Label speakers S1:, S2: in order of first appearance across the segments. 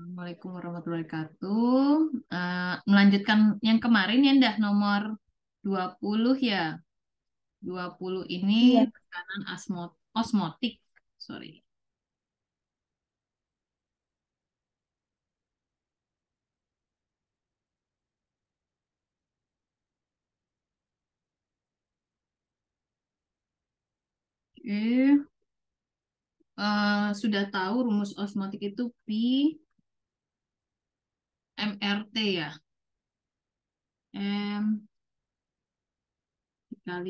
S1: Assalamualaikum warahmatullahi wabarakatuh. Uh, melanjutkan yang kemarin ya ndah nomor 20 ya. 20 ini ya. tekanan asmot osmotik, sorry. Eh, Uh, sudah tahu rumus osmotik itu P MRT ya. M kali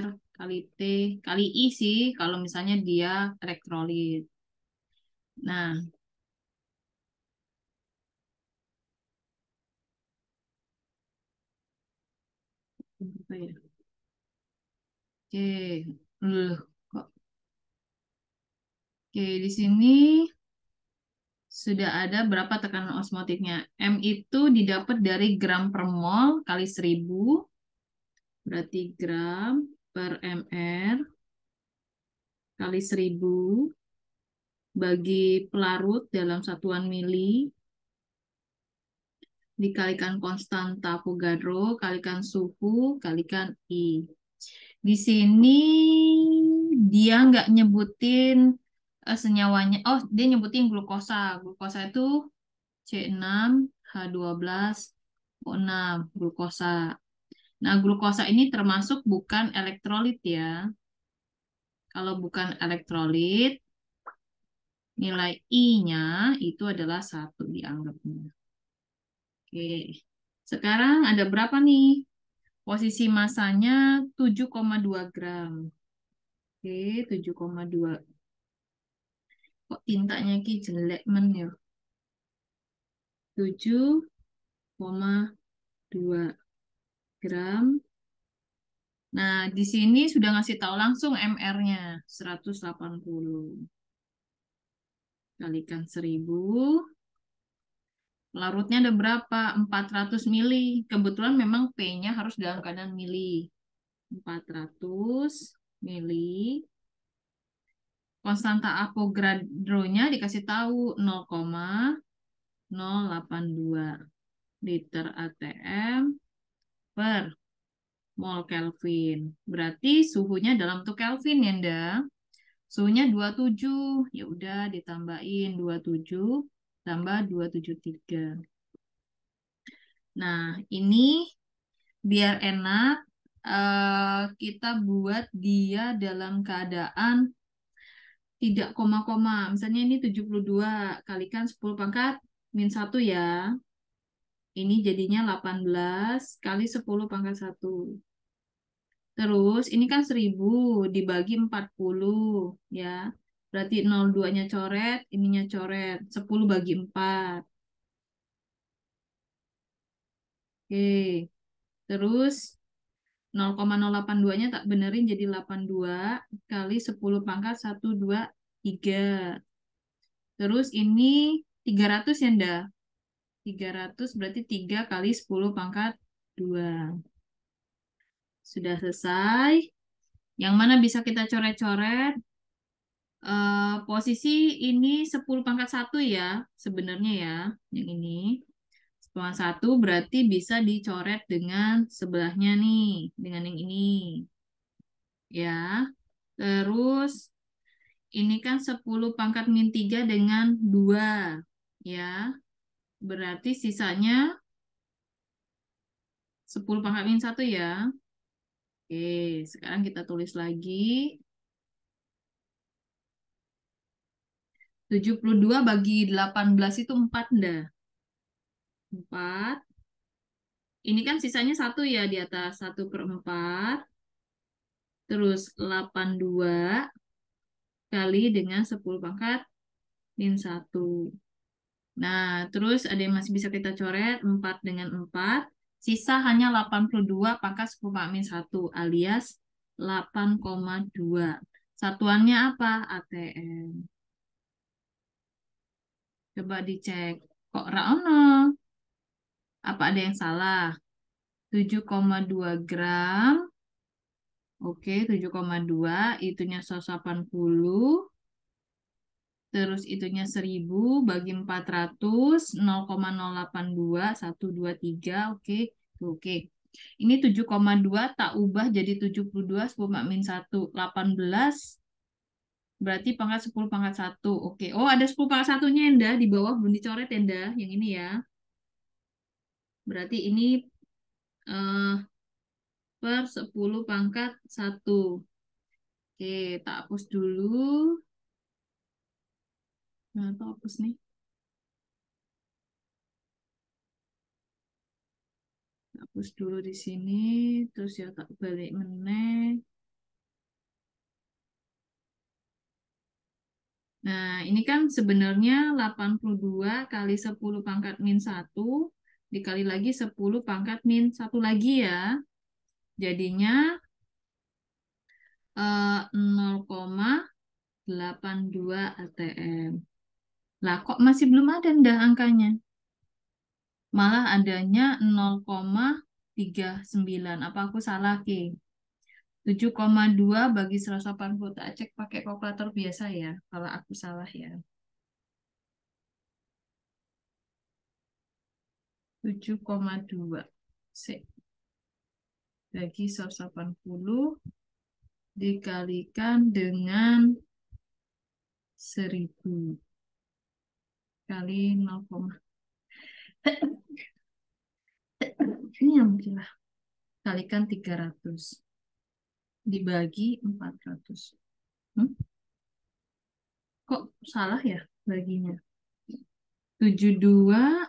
S1: R kali T kali I sih kalau misalnya dia elektrolit. Nah, ya? Oke, kok. Oke, di sini sudah ada berapa tekanan osmotiknya. M itu didapat dari gram per mol kali seribu berarti gram per mr kali seribu bagi pelarut dalam satuan mili dikalikan konstanta Avogadro, kalikan suhu, kalikan I. Di sini dia nggak nyebutin Eh, senyawanya oh dia nyebutin glukosa. Glukosa itu C6 H12 O6 glukosa. Nah, glukosa ini termasuk bukan elektrolit ya. Kalau bukan elektrolit nilai I-nya itu adalah satu dianggapnya. Oke. Sekarang ada berapa nih? Posisi masanya 7,2 gram. Oke, 7,2 kok tintanya ki jelek men ya 7,2 gram nah di sini sudah ngasih tahu langsung MR-nya 180 kalikan 1000 larutnya ada berapa? 400 mili. Kebetulan memang P-nya harus dalam keadaan mili. 400 mili konstanta Avogadro-nya dikasih tahu 0,082 liter ATM per mol Kelvin. Berarti suhunya dalam tuh Kelvin ya, Nda? Suhunya 27. Ya udah ditambahin 27 tambah 273. Nah, ini biar enak eh, kita buat dia dalam keadaan tidak koma-koma. Misalnya ini 72 kalikan 10 pangkat min 1 ya. Ini jadinya 18 kali 10 pangkat 1. Terus ini kan 1000 dibagi 40 ya. Berarti 02-nya coret, ininya coret. 10 bagi 4. Oke. Terus 0,082-nya tak benerin jadi 82 kali 10 pangkat 123. Terus ini 300 ya, Nda? 300 berarti 3 kali 10 pangkat 2. Sudah selesai. Yang mana bisa kita coret-coret? E, posisi ini 10 pangkat 1 ya, sebenarnya ya, yang ini. Cuma satu berarti bisa dicoret dengan sebelahnya nih, dengan yang ini. Ya, terus ini kan 10 pangkat min 3 dengan 2. Ya, berarti sisanya 10 pangkat min 1 ya. Oke, sekarang kita tulis lagi. 72 bagi 18 itu 4 dah. 4. Ini kan sisanya satu ya di atas. 1 per 4. Terus 82 kali dengan 10 pangkat min 1. Nah, terus ada yang masih bisa kita coret. 4 dengan 4. Sisa hanya 82 pangkat 10 pangkat min 1 alias 8,2. Satuannya apa? ATM. Coba dicek. Kok ra ono? Apa ada yang salah? 7,2 gram. Oke, 7,2. Itunya 180. Terus itunya 1000 bagi 400. 0,082. 123. 2, 3. Oke, oke. Ini 7,2 tak ubah jadi 72 10 min 1. 18 Berarti pangkat 10 pangkat 1. Oke. Oh, ada 10 pangkat 1-nya, Enda. Di bawah belum dicoret, Enda. Yang ini ya. Berarti ini uh, per 10 pangkat 1. Oke, tak hapus dulu. Nah, tak hapus nih. Tak hapus dulu di sini, terus ya tak balik meneh. Nah, ini kan sebenarnya 82 kali 10 pangkat min 1 dikali lagi 10 pangkat min 1 lagi ya. Jadinya 0,82 eh, ATM. Lah kok masih belum ada ndak angkanya? Malah adanya 0,39. Apa aku salah, Ki? 7,2 bagi 180 tak cek pakai kalkulator biasa ya, kalau aku salah ya. 7,2 C bagi 180 dikalikan dengan 1000 kali 0, ini yang mungkinlah kalikan 300 dibagi 400 hmm? kok salah ya baginya 72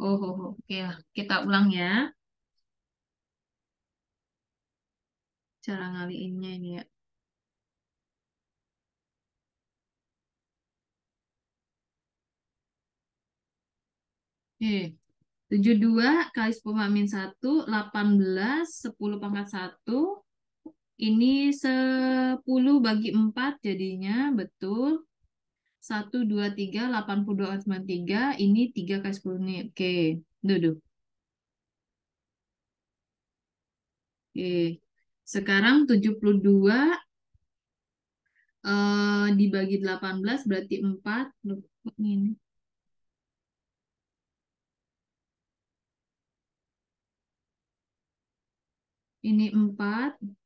S1: Oh, oh, oh. oke lah. Kita ulang ya. Cara ngaliinnya ini ya. Oke. 72 kali 10 pangkat 1, 18, 10 pangkat 1. Ini 10 bagi 4 jadinya, betul. 1, 2, 3, 82, 93. Ini 3 kali 10 menit. Oke, okay. duduk. Oke, okay. sekarang 72 uh, eh, dibagi 18 berarti 4. Loh, ini. Ini 4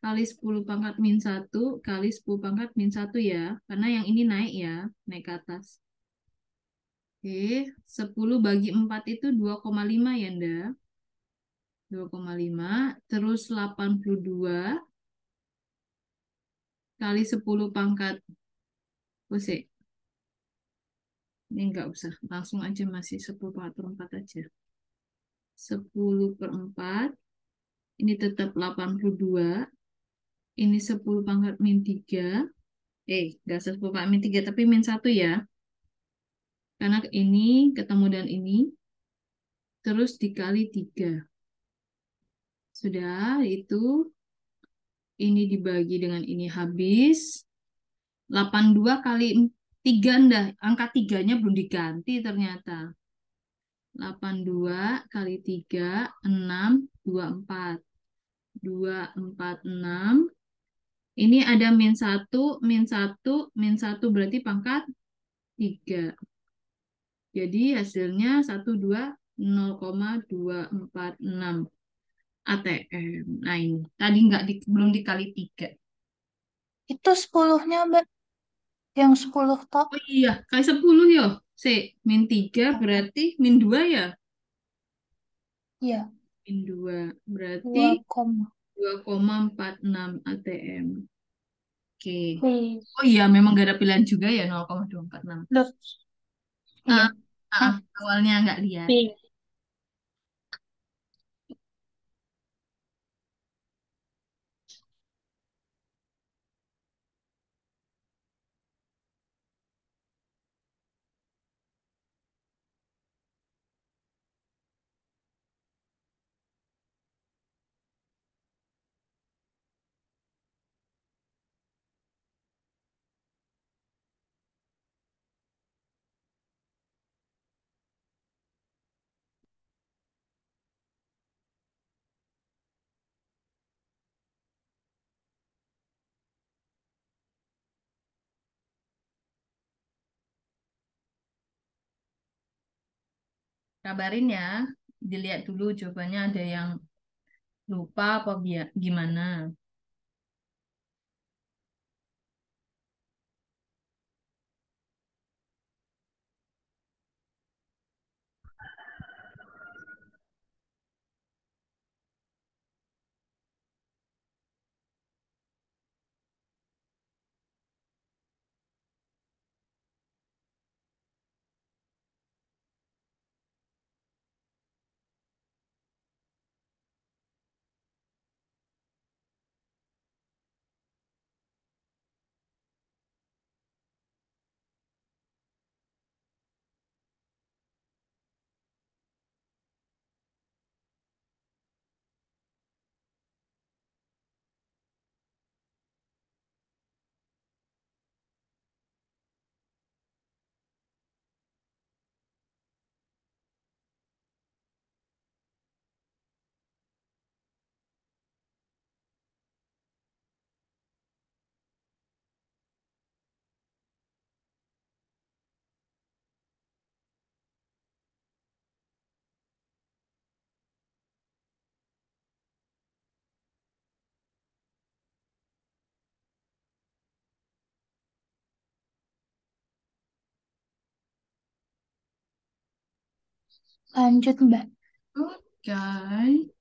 S1: kali 10 pangkat min 1 kali 10 pangkat min 1 ya. Karena yang ini naik ya, naik ke atas. Oke, 10 bagi 4 itu 2,5 ya Nda. 2,5. Terus 82 kali 10 pangkat. Oke. Ini enggak usah, langsung aja masih 10 pangkat per 4 aja. 10 per 4. Ini tetap 82 ini 10 pangkat min 3. Eh, nggak 10 pangkat min 3, tapi min 1 ya. Karena ini ketemu dan ini. Terus dikali 3. Sudah, itu. Ini dibagi dengan ini habis. 82 kali 3 enggak. Angka 3-nya belum diganti ternyata. 82 kali 3, 6, 24. 2, 4, 6. Ini ada min 1, min 1, min 1 berarti pangkat 3. Jadi hasilnya 1, 2, 0,246 ATM. Nah ini, tadi nggak di, belum dikali 3. Itu 10-nya, Mbak. Yang 10 top. Oh iya, kali 10 yo. C, min 3 berarti min 2 ya? Iya. Min 2, berarti 2, 2,46 ATM. Oke. Okay. Oh iya, memang gak ada pilihan juga ya 0,246. Loh. Uh, iya. Ah, ah, awalnya nggak lihat. Pink. kabarin ya dilihat dulu jawabannya ada yang lupa apa gimana Lanjut Mbak. Oke. Okay.